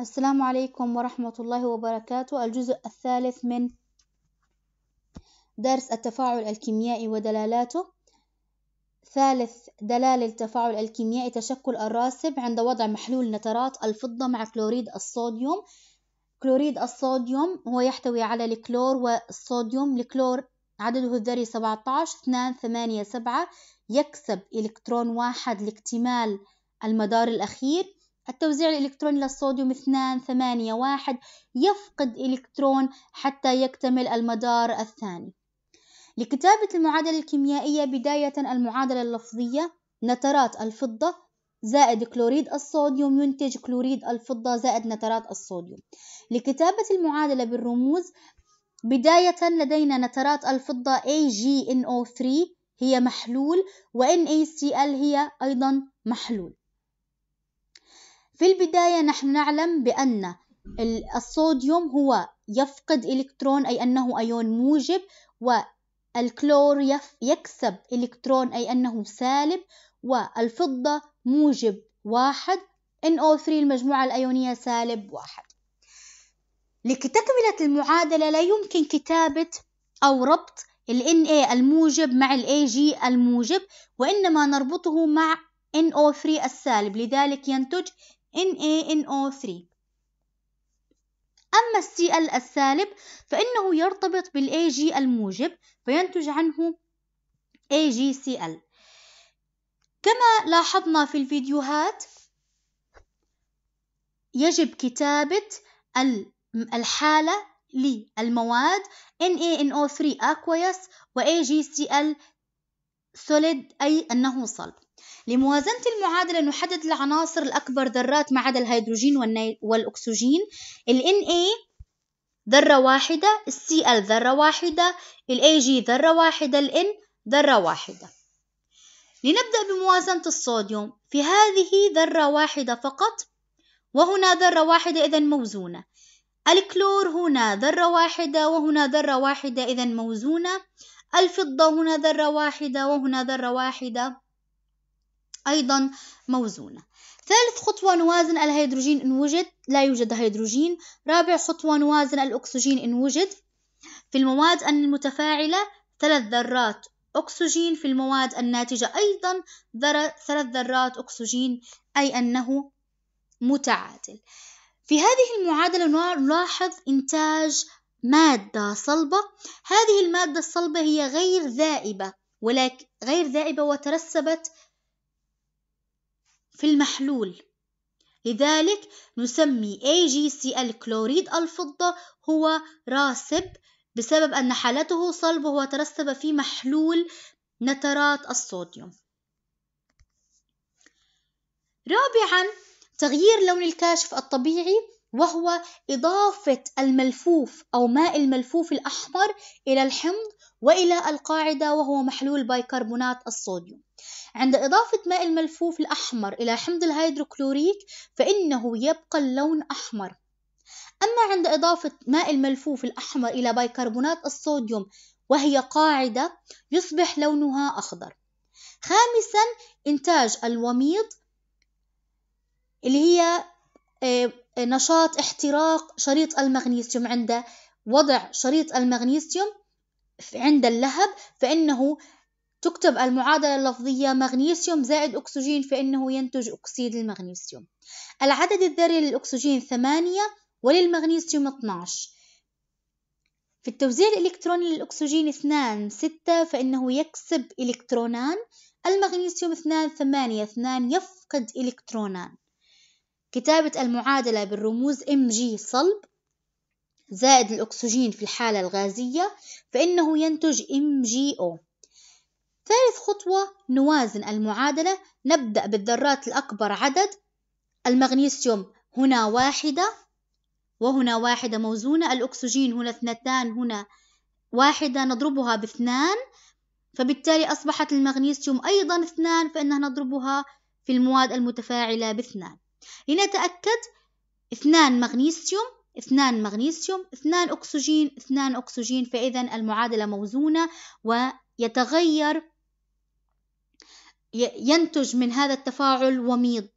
السلام عليكم ورحمة الله وبركاته الجزء الثالث من درس التفاعل الكيميائي ودلالاته ثالث دلال التفاعل الكيميائي تشكل الراسب عند وضع محلول نترات الفضة مع كلوريد الصوديوم كلوريد الصوديوم هو يحتوي على الكلور والصوديوم الكلور عدده الذري 17 2 8 7 يكسب إلكترون واحد لاكتمال المدار الأخير التوزيع الإلكتروني للصوديوم 2 8 1 يفقد إلكترون حتى يكتمل المدار الثاني لكتابة المعادلة الكيميائية بداية المعادلة اللفظية نترات الفضة زائد كلوريد الصوديوم ينتج كلوريد الفضة زائد نترات الصوديوم لكتابة المعادلة بالرموز بداية لدينا نترات الفضة AgNO3 هي محلول و NaCl هي أيضا محلول في البداية نحن نعلم بأن الصوديوم هو يفقد إلكترون أي أنه أيون موجب والكلور يكسب إلكترون أي أنه سالب والفضة موجب واحد NO3 المجموعة الأيونية سالب واحد لتكملة المعادلة لا يمكن كتابة أو ربط الـ Na الموجب مع الـ Ag الموجب وإنما نربطه مع NO3 السالب لذلك ينتج NaNO3 أما Cl السالب فإنه يرتبط بالAg الموجب فينتج عنه AgCl كما لاحظنا في الفيديوهات يجب كتابة الحالة للمواد NaNO3 aqueous و AgCl solid أي أنه صلب لموازنة المعادلة نحدد العناصر الأكبر ذرات ما عدا الهيدروجين والأكسجين ال Na ذرة واحدة ال Cl ذرة واحدة ال Ag ذرة واحدة ال N ذرة واحدة لنبدأ بموازنة الصوديوم في هذه ذرة واحدة فقط وهنا ذرة واحدة إذا موزونة الكلور هنا ذرة واحدة وهنا ذرة واحدة إذا موزونة الفضة هنا ذرة واحدة وهنا ذرة واحدة أيضا موزونة ثالث خطوة نوازن الهيدروجين إن وجد لا يوجد هيدروجين رابع خطوة نوازن الأكسجين إن وجد في المواد المتفاعلة ثلاث ذرات أكسجين في المواد الناتجة أيضا ثلاث ذرات أكسجين أي أنه متعادل في هذه المعادلة نلاحظ إنتاج مادة صلبة هذه المادة الصلبة هي غير ذائبة ولكن غير ذائبة وترسبت في المحلول لذلك نسمي AgCl كلوريد الفضة هو راسب بسبب أن حالته صلبة وترسب في محلول نترات الصوديوم رابعا تغيير لون الكاشف الطبيعي وهو إضافة الملفوف أو ماء الملفوف الأحمر إلى الحمض وإلى القاعدة وهو محلول بيكربونات الصوديوم عند إضافة ماء الملفوف الأحمر إلى حمض الهيدروكلوريك فإنه يبقى اللون أحمر أما عند إضافة ماء الملفوف الأحمر إلى بيكربونات الصوديوم وهي قاعدة يصبح لونها أخضر خامسا إنتاج الوميض اللي هي آه، نشاط احتراق شريط المغنيسيوم عند وضع شريط المغنيسيوم عند اللهب فإنه تكتب المعادلة اللفظية مغنيسيوم زائد أكسجين فإنه ينتج أكسيد المغنيسيوم العدد الذري للأكسجين ثمانية وللمغنيسيوم 12 في التوزيع الإلكتروني للأكسجين اثنان ستة فإنه يكسب إلكترونان المغنيسيوم اثنان ثمانية اثنان يفقد إلكترونان كتابة المعادلة بالرموز Mg صلب زائد الأكسجين في الحالة الغازية فإنه ينتج MgO ثالث خطوة نوازن المعادلة نبدأ بالذرات الأكبر عدد المغنيسيوم هنا واحدة وهنا واحدة موزونة الأكسجين هنا اثنتان هنا واحدة نضربها باثنان فبالتالي أصبحت المغنيسيوم أيضا اثنان فإنها نضربها في المواد المتفاعلة باثنان لنتأكد اثنان مغنيسيوم اثنان مغنيسيوم اثنان أكسجين اثنان أكسجين فإذا المعادلة موزونة ويتغير ينتج من هذا التفاعل وميض